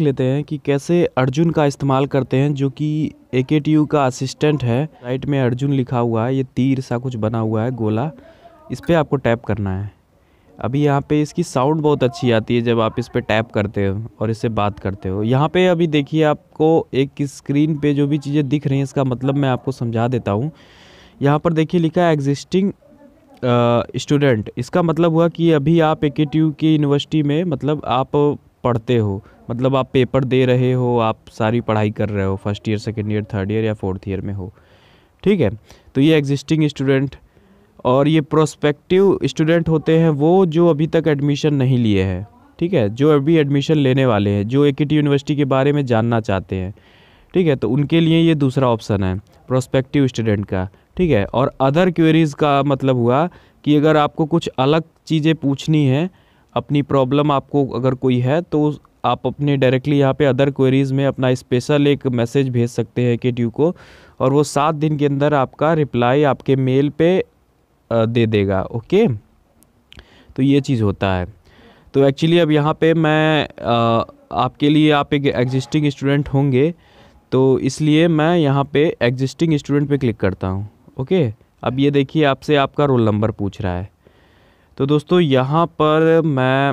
लेते हैं कि कैसे अर्जुन का इस्तेमाल करते हैं जो कि ए के टी यू का असिस्टेंट है राइट में अर्जुन लिखा हुआ है ये तीर सा कुछ बना हुआ है गोला इस पर आपको टैप करना है अभी यहाँ पे इसकी साउंड बहुत अच्छी आती है जब आप इस पर टैप करते हो और इससे बात करते हो यहाँ पे अभी देखिए आपको एक स्क्रीन पे जो भी चीज़ें दिख रही हैं इसका मतलब मैं आपको समझा देता हूँ यहाँ पर देखिए लिखा है एग्जिस्टिंग स्टूडेंट इसका मतलब हुआ कि अभी आप ए के टी यू की यूनिवर्सिटी में मतलब आप पढ़ते हो मतलब आप पेपर दे रहे हो आप सारी पढ़ाई कर रहे हो first year second year third year या फोर्थ ईयर में हो ठीक है तो ये एग्जिस्टिंग स्टूडेंट और ये प्रोस्पेक्टिव स्टूडेंट होते हैं वो जो अभी तक एडमिशन नहीं लिए हैं ठीक है जो अभी एडमिशन लेने वाले हैं जो एक यूनिवर्सिटी के बारे में जानना चाहते हैं ठीक है तो उनके लिए ये दूसरा ऑप्शन है प्रोस्पेक्टिव स्टूडेंट का ठीक है और अदर क्वेरीज़ का मतलब हुआ कि अगर आपको कुछ अलग चीज़ें पूछनी है अपनी प्रॉब्लम आपको अगर कोई है तो आप अपने डायरेक्टली यहाँ पे अदर क्वेरीज़ में अपना स्पेशल एक मैसेज भेज सकते हैं के ट्यू को और वो सात दिन के अंदर आपका रिप्लाई आपके मेल पे दे देगा ओके तो ये चीज़ होता है तो एक्चुअली अब यहाँ पे मैं आपके लिए आप एक एग्जिस्टिंग स्टूडेंट होंगे तो इसलिए मैं यहाँ पे एग्जिस्टिंग स्टूडेंट पे क्लिक करता हूँ ओके अब ये देखिए आपसे आपका रोल नंबर पूछ रहा है तो दोस्तों यहाँ पर मैं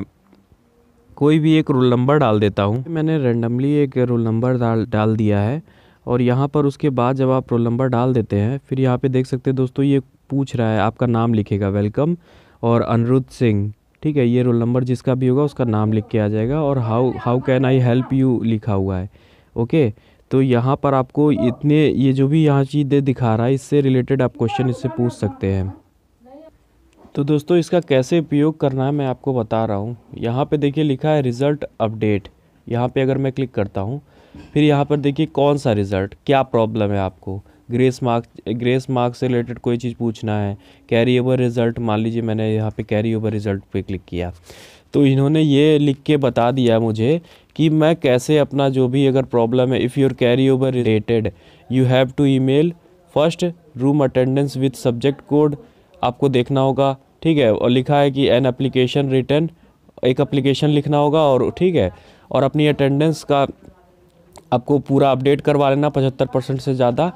कोई भी एक रोल नंबर डाल देता हूँ मैंने रेंडमली एक रोल नंबर डाल डाल दिया है और यहाँ पर उसके बाद जब आप रोल नंबर डाल देते हैं फिर यहाँ पे देख सकते हैं दोस्तों ये पूछ रहा है आपका नाम लिखेगा वेलकम और अनुरुद्ध सिंह ठीक है ये रोल नंबर जिसका भी होगा उसका नाम लिख के आ जाएगा और how how can I help you लिखा हुआ है ओके तो यहाँ पर आपको इतने ये जो भी यहाँ चीज़ दिखा रहा है इससे रिलेटेड आप क्वेश्चन इससे पूछ सकते हैं तो दोस्तों इसका कैसे उपयोग करना है मैं आपको बता रहा हूँ यहाँ पे देखिए लिखा है रिज़ल्ट अपडेट यहाँ पे अगर मैं क्लिक करता हूँ फिर यहाँ पर देखिए कौन सा रिज़ल्ट क्या प्रॉब्लम है आपको ग्रेस मार्क ग्रेस मार्क से रिलेटेड कोई चीज़ पूछना है कैरी ओवर रिज़ल्ट मान लीजिए मैंने यहाँ पे कैरी ओवर रिज़ल्ट पे क्लिक किया तो इन्होंने ये लिख के बता दिया मुझे कि मैं कैसे अपना जो भी अगर प्रॉब्लम है if your carry over related you have to e first room attendance with subject code आपको देखना होगा ठीक है और लिखा है कि एन एप्लीकेशन रिटर्न एक एप्लीकेशन लिखना होगा और ठीक है और अपनी अटेंडेंस का आपको पूरा अपडेट करवा लेना पचहत्तर परसेंट से ज़्यादा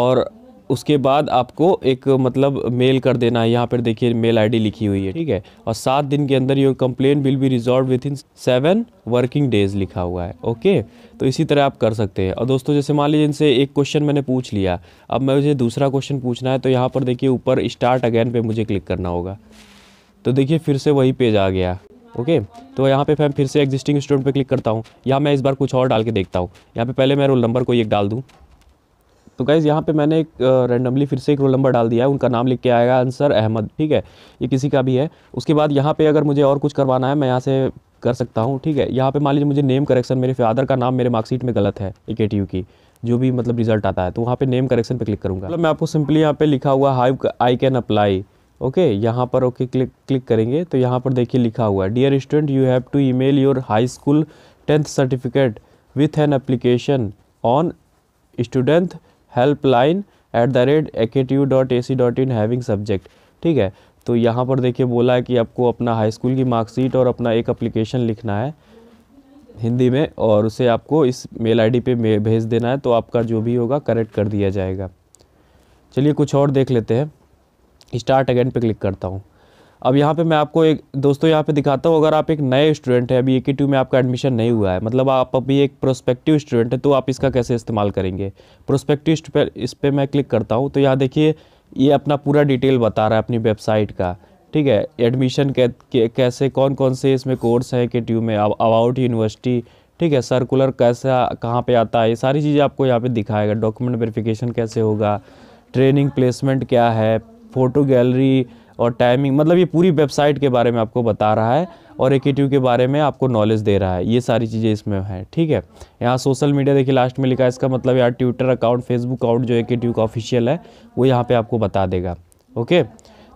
और उसके बाद आपको एक मतलब मेल कर देना है यहाँ पर देखिए मेल आईडी लिखी हुई है ठीक है और सात दिन के अंदर your complain will be resolve within seven working days लिखा हुआ है ओके तो इसी तरह आप कर सकते हैं और दोस्तों जैसे मान लीजिए इनसे एक क्वेश्चन मैंने पूछ लिया अब मैं मुझे दूसरा क्वेश्चन पूछना है तो यहाँ पर देखिए ऊपर स्टार्ट अगैन पर मुझे क्लिक करना होगा तो देखिए फिर से वही पेज आ गया ओके तो यहाँ पे मैं फिर से एग्जिस्टिंग स्टूडेंट पे क्लिक करता हूँ या मैं इस बार कुछ और डाल के देखता हूँ यहाँ पे पहले मैं रोल नंबर को एक डाल दूँ तो गाइज़ यहाँ पे मैंने एक रैंडमली फिर से एक रोल नंबर डाल दिया है उनका नाम लिख के आएगा आंसर अहमद ठीक है ये किसी का भी है उसके बाद यहाँ पे अगर मुझे और कुछ करवाना है मैं यहाँ से कर सकता हूँ ठीक है यहाँ पे मान लीजिए मुझे नेम करेक्शन मेरे फादर का नाम मेरे मार्कशीट में गलत है ए की जो भी मतलब रिजल्ट आता है तो वहाँ पर नेम करेक्शन पर क्लिक करूँगा मतलब मैं आपको सिंपली यहाँ पर लिखा हुआ हाई आई कैन अप्लाई ओके यहाँ पर ओके क्लिक क्लिक करेंगे तो यहाँ पर देखिए लिखा हुआ है dear student you have to email your high school tenth certificate with an application on student helpline at the rate A K T U dot A C dot in having subject ठीक है तो यहाँ पर देखिए बोला है कि आपको अपना हाई स्कूल की मार्कशीट और अपना एक अप्लीकेशन लिखना है हिंदी में और उसे आपको इस मेल आईडी पे भेज देना है तो आपका जो भी होगा करेक्ट कर दिया जाएगा चलिए कुछ और देख लेते हैं स्टार्ट अगेन पे क्लिक करता हूँ अब यहाँ पे मैं आपको एक दोस्तों यहाँ पे दिखाता हूँ अगर आप एक नए स्टूडेंट हैं अभी ए के टू में आपका एडमिशन नहीं हुआ है मतलब आप अभी एक प्रोस्पेक्टिव स्टूडेंट हैं तो आप इसका कैसे इस्तेमाल करेंगे प्रोस्पेक्टिव इस पर मैं क्लिक करता हूँ तो यहाँ देखिए ये अपना पूरा डिटेल बता रहा है अपनी वेबसाइट का ठीक है एडमिशन कैसे कौन कौन से इसमें कोर्स हैं के ट्यू में अबाउट यूनिवर्सिटी ठीक है सर्कुलर कैसा कहाँ पे आता है ये सारी चीज़ें आपको यहाँ पे दिखाएगा डॉक्यूमेंट वेरिफिकेशन कैसे होगा ट्रेनिंग प्लेसमेंट क्या है फ़ोटो गैलरी और टाइमिंग मतलब ये पूरी वेबसाइट के बारे में आपको बता रहा है और एक के बारे में आपको नॉलेज दे रहा है ये सारी चीज़ें इसमें है ठीक है यहाँ सोशल मीडिया देखिए लास्ट में लिखा है इसका मतलब यार ट्विटर अकाउंट फेसबुक अकाउंट जो ए का ऑफिशियल है वो यहाँ पर आपको बता देगा ओके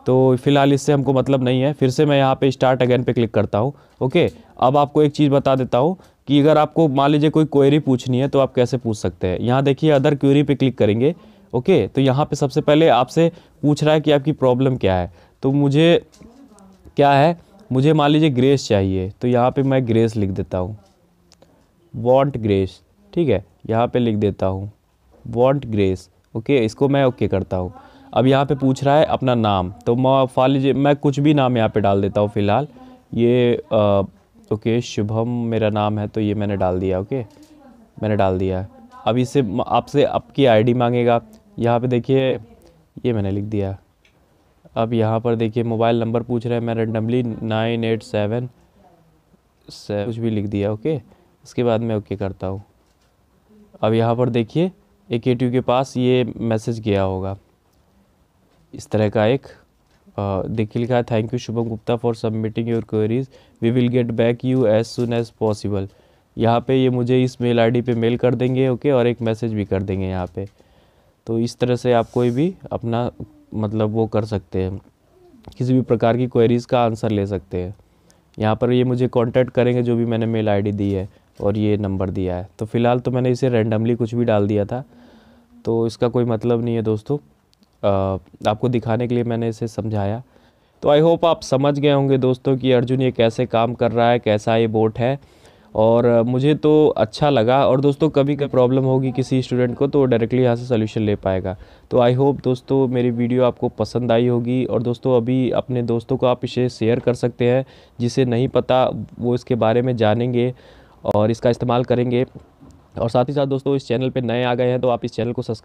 तो फिलहाल इससे हमको मतलब नहीं है फिर से मैं यहाँ पे स्टार्ट अगेन पे क्लिक करता हूँ ओके अब आपको एक चीज़ बता देता हूँ कि अगर आपको मान लीजिए कोई क्वेरी पूछनी है तो आप कैसे पूछ सकते हैं यहाँ देखिए अदर क्वेरी पे क्लिक करेंगे ओके तो यहाँ पे सबसे पहले आपसे पूछ रहा है कि आपकी प्रॉब्लम क्या है तो मुझे क्या है मुझे मान लीजिए ग्रेस चाहिए तो यहाँ पे मैं ग्रेस लिख देता हूँ वॉन्ट ग्रेस ठीक है यहाँ पे लिख देता हूँ वॉन्ट ग्रेस ओके इसको मैं ओके okay करता हूँ अब यहाँ पे पूछ रहा है अपना नाम तो मैं फा लीजिए मैं कुछ भी नाम यहाँ पे डाल देता हूँ फ़िलहाल ये ओके शुभम मेरा नाम है तो ये मैंने डाल दिया ओके मैंने डाल दिया अब इसे आपसे आपकी आई मांगेगा यहाँ पर देखिए ये मैंने लिख दिया अब यहाँ पर देखिए मोबाइल नंबर पूछ रहे हैं मैं रेंडमली नाइन एट सेवन से कुछ भी लिख दिया ओके इसके बाद मैं ओके करता हूँ अब यहाँ पर देखिए ए के के पास ये मैसेज गया होगा इस तरह का एक देखिए लिखा है thank you Shubham Gupta for submitting your queries we will get back you as soon as possible यहाँ पे ये मुझे इस मेल आईडी पे मेल कर देंगे ओके और एक मैसेज भी कर देंगे यहाँ पे तो इस तरह से आप कोई भी अपना मतलब वो कर सकते हैं किसी भी प्रकार की क्वेरीज़ का आंसर ले सकते हैं यहाँ पर ये मुझे कांटेक्ट करेंगे जो भी मैंने मेल आईडी दी है और ये नंबर दिया है तो फ़िलहाल तो मैंने इसे रेंडमली कुछ भी डाल दिया था तो इसका कोई मतलब नहीं है दोस्तों आपको दिखाने के लिए मैंने इसे समझाया तो आई होप आप समझ गए होंगे दोस्तों कि अर्जुन ये कैसे काम कर रहा है कैसा ये बोट है और मुझे तो अच्छा लगा और दोस्तों कभी कभी प्रॉब्लम होगी किसी स्टूडेंट को तो वो डायरेक्टली यहाँ से सोल्यूशन ले पाएगा तो आई होप दोस्तों मेरी वीडियो आपको पसंद आई होगी और दोस्तों अभी अपने दोस्तों को आप इसे शेयर कर सकते हैं जिसे नहीं पता वो इसके बारे में जानेंगे और इसका इस्तेमाल करेंगे और साथ ही साथ दोस्तों इस चैनल पर नए आ गए हैं तो आप इस चैनल को सब्सक्राइब